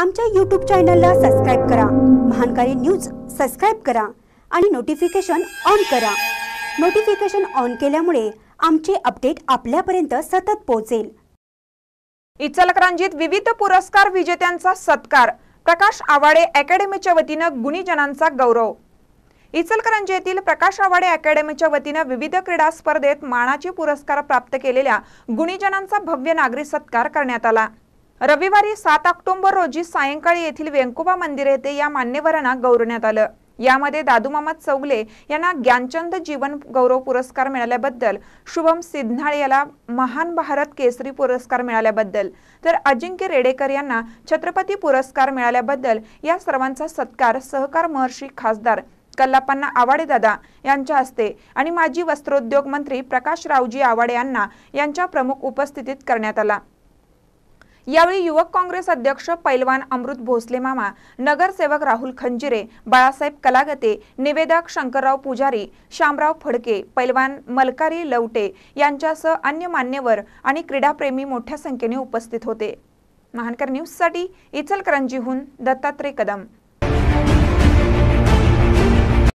आमच्या यूट्यूब चॅनलला सबस्क्राईब करा महानकारी न्यूज सबस्क्राईब करा आणि नोटिफिकेशन ऑन करा नोटिफिकेशन ऑन केल्यामुळे आमचे अपडेट आपल्यापर्यंत सतत पोहोचेल इचलकरांजीत विविध पुरस्कार विजेत्यांचा सत्कार प्रकाश आवाडे अकॅडमीच्या वतीनं गुणीजनांचा गौरव इचलकरंजी येथील प्रकाश आवाडे अकॅडमीच्या वतीनं विविध क्रीडा स्पर्धेत मानाचे पुरस्कार प्राप्त केलेल्या गुणीजनांचा भव्य नागरी सत्कार करण्यात आला रविवारी सात ऑक्टोबर रोजी सायंकाळी येथील व्यंकोबा मंदिर येथे या मान्यवरांना गौरवण्यात आलं यामध्ये दादू मामाद चौगले यांना ज्ञानचंद जीवन गौरव पुरस्कार मिळाल्याबद्दल शुभम सिद्धाळे याला महान भारत केसरी पुरस्कार मिळाल्याबद्दल तर अजिंक्य रेडेकर यांना छत्रपती पुरस्कार मिळाल्याबद्दल या सर्वांचा सत्कार सहकार महर्षी खासदार कल्लापन्ना दादा यांच्या हस्ते आणि माजी वस्त्रोद्योग मंत्री प्रकाश रावजी आवाडे यांना यांच्या प्रमुख उपस्थितीत करण्यात आला यावेळी युवक काँग्रेस अध्यक्ष पैलवान अमृत भोसले मामा नगरसेवक राहुल खंजिरे बाळासाहेब कलागते निवेदक शंकरराव पुजारी शामराव फडके पैलवान मलकारी लवटे यांच्यासह अन्य मान्यवर आणि क्रीडाप्रेमी मोठ्या संख्येने उपस्थित होते महानकर न्यूजसाठी इचलकरंजीहून दत्तात्रय कदम